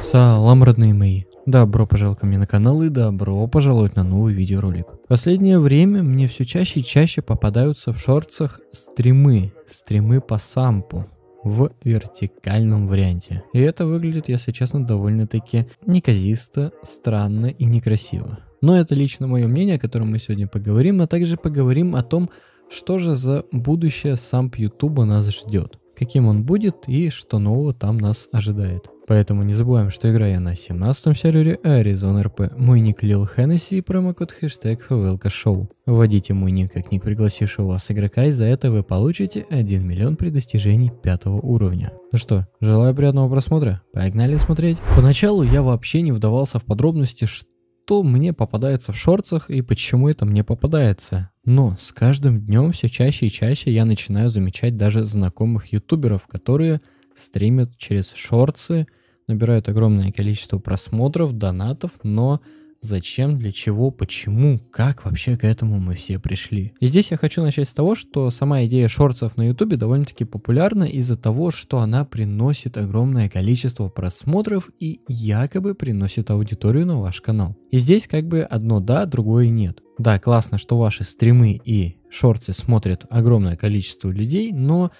Салам, родные мои! Добро пожаловать ко мне на канал и добро пожаловать на новый видеоролик. В последнее время мне все чаще и чаще попадаются в шорцах стримы, стримы по сампу в вертикальном варианте. И это выглядит, если честно, довольно-таки неказисто, странно и некрасиво. Но это лично мое мнение, о котором мы сегодня поговорим, а также поговорим о том, что же за будущее самп Ютуба нас ждет каким он будет и что нового там нас ожидает. Поэтому не забываем, что играя на 17 сервере Arizona RP. Мой ник Лил Хеннесси и промокод хэштег Show. Вводите мой ник как ник пригласившего вас игрока, и за это вы получите 1 миллион при достижении 5 уровня. Ну что, желаю приятного просмотра. Погнали смотреть. Поначалу я вообще не вдавался в подробности, что что мне попадается в шорцах и почему это мне попадается. Но с каждым днем все чаще и чаще я начинаю замечать даже знакомых ютуберов, которые стримят через шорцы, набирают огромное количество просмотров, донатов, но зачем, для чего, почему, как вообще к этому мы все пришли. И здесь я хочу начать с того, что сама идея шорцев на ютубе довольно-таки популярна из-за того, что она приносит огромное количество просмотров и якобы приносит аудиторию на ваш канал. И здесь как бы одно да, другое нет. Да, классно, что ваши стримы и шорцы смотрят огромное количество людей, но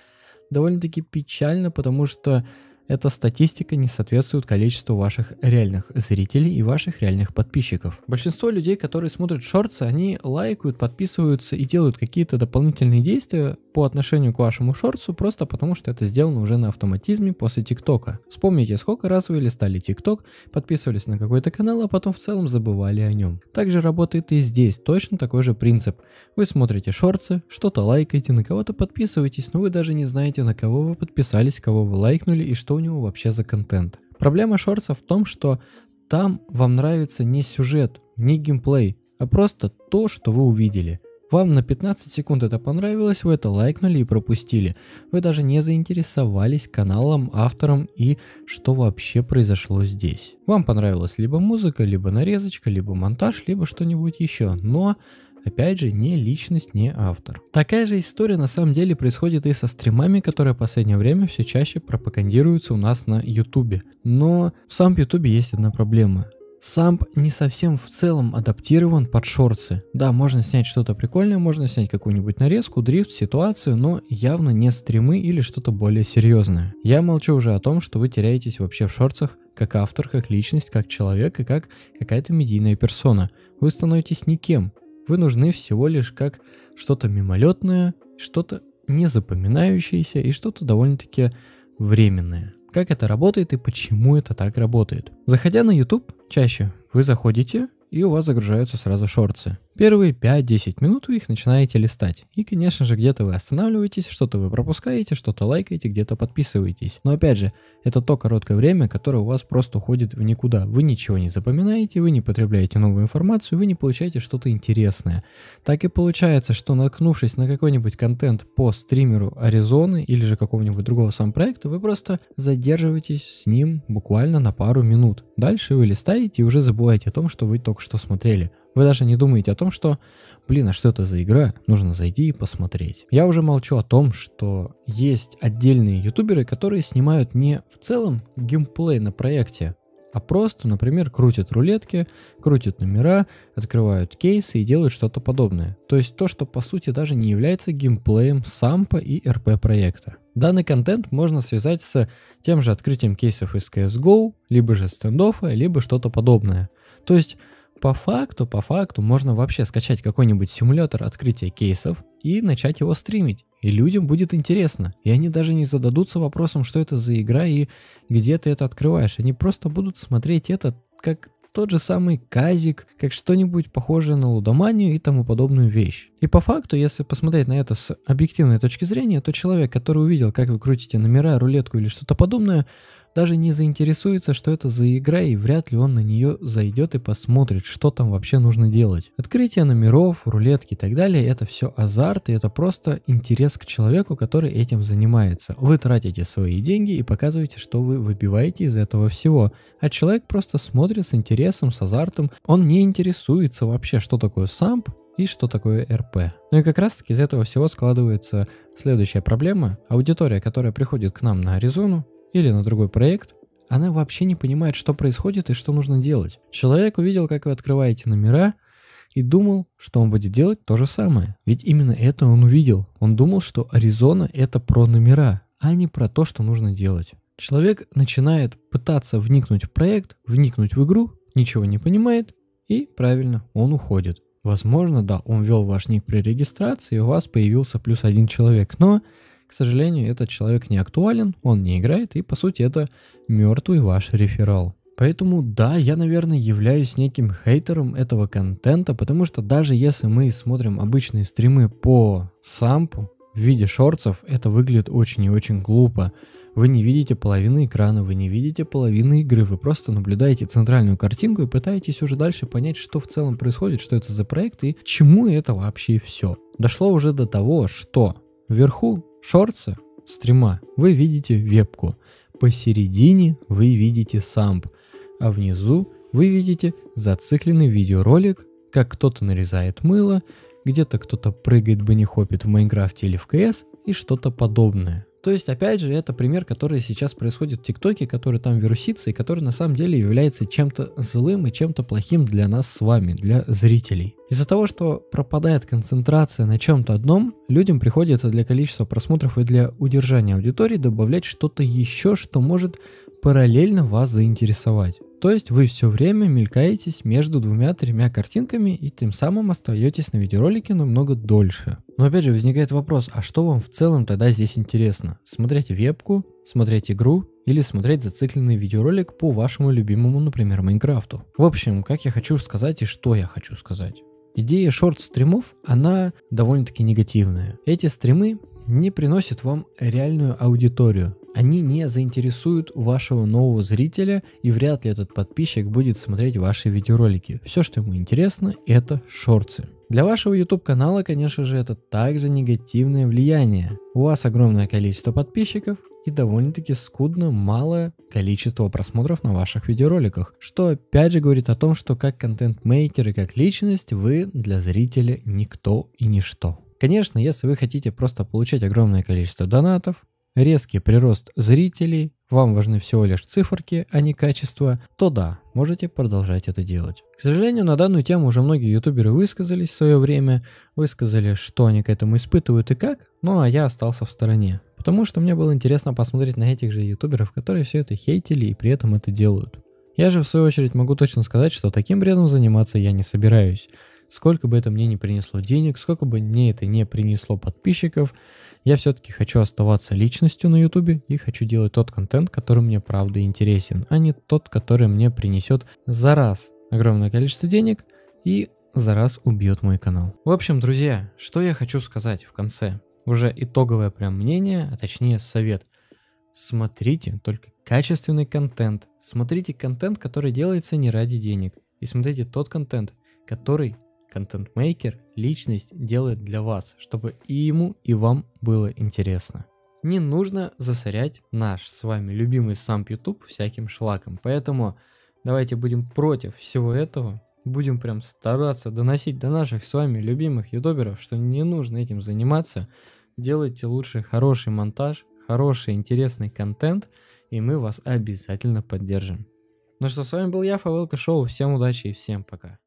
довольно-таки печально, потому что эта статистика не соответствует количеству ваших реальных зрителей и ваших реальных подписчиков. Большинство людей, которые смотрят шорты, они лайкают, подписываются и делают какие-то дополнительные действия по отношению к вашему шорцу, просто потому что это сделано уже на автоматизме после ТикТока. Вспомните, сколько раз вы листали ТикТок, подписывались на какой-то канал, а потом в целом забывали о нем. Также работает и здесь точно такой же принцип. Вы смотрите шорцы, что-то лайкаете, на кого-то подписываетесь, но вы даже не знаете, на кого вы подписались, кого вы лайкнули и что у него вообще за контент. Проблема шорцев в том, что там вам нравится не сюжет, не геймплей, а просто то, что вы увидели. Вам на 15 секунд это понравилось, вы это лайкнули и пропустили. Вы даже не заинтересовались каналом, автором и что вообще произошло здесь. Вам понравилась либо музыка, либо нарезочка, либо монтаж, либо что-нибудь еще, но Опять же, не личность, не автор. Такая же история на самом деле происходит и со стримами, которые в последнее время все чаще пропагандируются у нас на ютубе. Но в самом ютубе есть одна проблема. Самп не совсем в целом адаптирован под шорцы. Да, можно снять что-то прикольное, можно снять какую-нибудь нарезку, дрифт, ситуацию, но явно не стримы или что-то более серьезное. Я молчу уже о том, что вы теряетесь вообще в шорцах как автор, как личность, как человек и как какая-то медийная персона. Вы становитесь никем. Вы нужны всего лишь как что-то мимолетное, что-то незапоминающееся и что-то довольно-таки временное. Как это работает и почему это так работает. Заходя на YouTube, чаще вы заходите и у вас загружаются сразу шорцы. Первые 5-10 минут вы их начинаете листать. И, конечно же, где-то вы останавливаетесь, что-то вы пропускаете, что-то лайкаете, где-то подписываетесь. Но опять же, это то короткое время, которое у вас просто уходит в никуда. Вы ничего не запоминаете, вы не потребляете новую информацию, вы не получаете что-то интересное. Так и получается, что наткнувшись на какой-нибудь контент по стримеру Аризоны или же какого-нибудь другого сам проекта, вы просто задерживаетесь с ним буквально на пару минут. Дальше вы листаете и уже забываете о том, что вы только что смотрели. Вы даже не думаете о том, что, блин, а что это за игра? Нужно зайти и посмотреть. Я уже молчу о том, что есть отдельные ютуберы, которые снимают не в целом геймплей на проекте, а просто, например, крутят рулетки, крутят номера, открывают кейсы и делают что-то подобное. То есть то, что по сути даже не является геймплеем сампа и РП проекта. Данный контент можно связать с тем же открытием кейсов из CSGO, либо же стендофа, либо что-то подобное. То есть по факту, по факту, можно вообще скачать какой-нибудь симулятор открытия кейсов и начать его стримить. И людям будет интересно. И они даже не зададутся вопросом, что это за игра и где ты это открываешь. Они просто будут смотреть это как тот же самый казик, как что-нибудь похожее на лудоманию и тому подобную вещь. И по факту, если посмотреть на это с объективной точки зрения, то человек, который увидел, как вы крутите номера, рулетку или что-то подобное, даже не заинтересуется, что это за игра, и вряд ли он на нее зайдет и посмотрит, что там вообще нужно делать. Открытие номеров, рулетки и так далее – это все азарт, и это просто интерес к человеку, который этим занимается. Вы тратите свои деньги и показываете, что вы выбиваете из этого всего. А человек просто смотрит с интересом, с азартом. Он не интересуется вообще, что такое самп, и что такое РП. Ну и как раз таки из этого всего складывается следующая проблема. Аудитория, которая приходит к нам на Аризону, или на другой проект, она вообще не понимает, что происходит и что нужно делать. Человек увидел, как вы открываете номера, и думал, что он будет делать то же самое. Ведь именно это он увидел. Он думал, что Аризона это про номера, а не про то, что нужно делать. Человек начинает пытаться вникнуть в проект, вникнуть в игру, ничего не понимает, и правильно, он уходит. Возможно, да, он ввел ваш ник при регистрации, и у вас появился плюс один человек, но к сожалению, этот человек не актуален, он не играет, и по сути это мертвый ваш реферал. Поэтому да, я, наверное, являюсь неким хейтером этого контента, потому что даже если мы смотрим обычные стримы по сампу в виде шорцев, это выглядит очень и очень глупо. Вы не видите половины экрана, вы не видите половины игры, вы просто наблюдаете центральную картинку и пытаетесь уже дальше понять, что в целом происходит, что это за проект и чему это вообще все. Дошло уже до того, что вверху шорца стрима вы видите вебку, посередине вы видите самп, а внизу вы видите зацикленный видеоролик, как кто-то нарезает мыло, где-то кто-то прыгает бы не хопит в Майнкрафте или в КС и что-то подобное. То есть, опять же, это пример, который сейчас происходит в ТикТоке, который там вирусится и который на самом деле является чем-то злым и чем-то плохим для нас с вами, для зрителей. Из-за того, что пропадает концентрация на чем-то одном, людям приходится для количества просмотров и для удержания аудитории добавлять что-то еще, что может параллельно вас заинтересовать. То есть вы все время мелькаетесь между двумя-тремя картинками и тем самым остаетесь на видеоролике намного дольше. Но опять же возникает вопрос, а что вам в целом тогда здесь интересно? Смотреть вебку, смотреть игру или смотреть зацикленный видеоролик по вашему любимому, например, Майнкрафту. В общем, как я хочу сказать и что я хочу сказать. Идея шорт-стримов, она довольно-таки негативная. Эти стримы не приносят вам реальную аудиторию, они не заинтересуют вашего нового зрителя, и вряд ли этот подписчик будет смотреть ваши видеоролики. Все, что ему интересно, это шорцы. Для вашего YouTube канала, конечно же, это также негативное влияние. У вас огромное количество подписчиков и довольно-таки скудно малое количество просмотров на ваших видеороликах, что опять же говорит о том, что как контент-мейкер и как личность вы для зрителя никто и ничто. Конечно, если вы хотите просто получать огромное количество донатов, резкий прирост зрителей, вам важны всего лишь циферки, а не качество, то да, можете продолжать это делать. К сожалению, на данную тему уже многие ютуберы высказались в свое время, высказали, что они к этому испытывают и как, ну а я остался в стороне. Потому что мне было интересно посмотреть на этих же ютуберов, которые все это хейтили и при этом это делают. Я же в свою очередь могу точно сказать, что таким бредом заниматься я не собираюсь. Сколько бы это мне не принесло денег, сколько бы мне это не принесло подписчиков, я все-таки хочу оставаться личностью на YouTube и хочу делать тот контент, который мне правда интересен, а не тот, который мне принесет за раз огромное количество денег и за раз убьет мой канал. В общем, друзья, что я хочу сказать в конце? Уже итоговое прям мнение, а точнее совет. Смотрите только качественный контент. Смотрите контент, который делается не ради денег. И смотрите тот контент, который контент-мейкер, личность делает для вас, чтобы и ему, и вам было интересно. Не нужно засорять наш с вами любимый сам YouTube всяким шлаком, поэтому давайте будем против всего этого, будем прям стараться доносить до наших с вами любимых ютуберов, что не нужно этим заниматься, делайте лучше хороший монтаж, хороший интересный контент, и мы вас обязательно поддержим. Ну что, с вами был я, Фавелка Шоу, всем удачи и всем пока.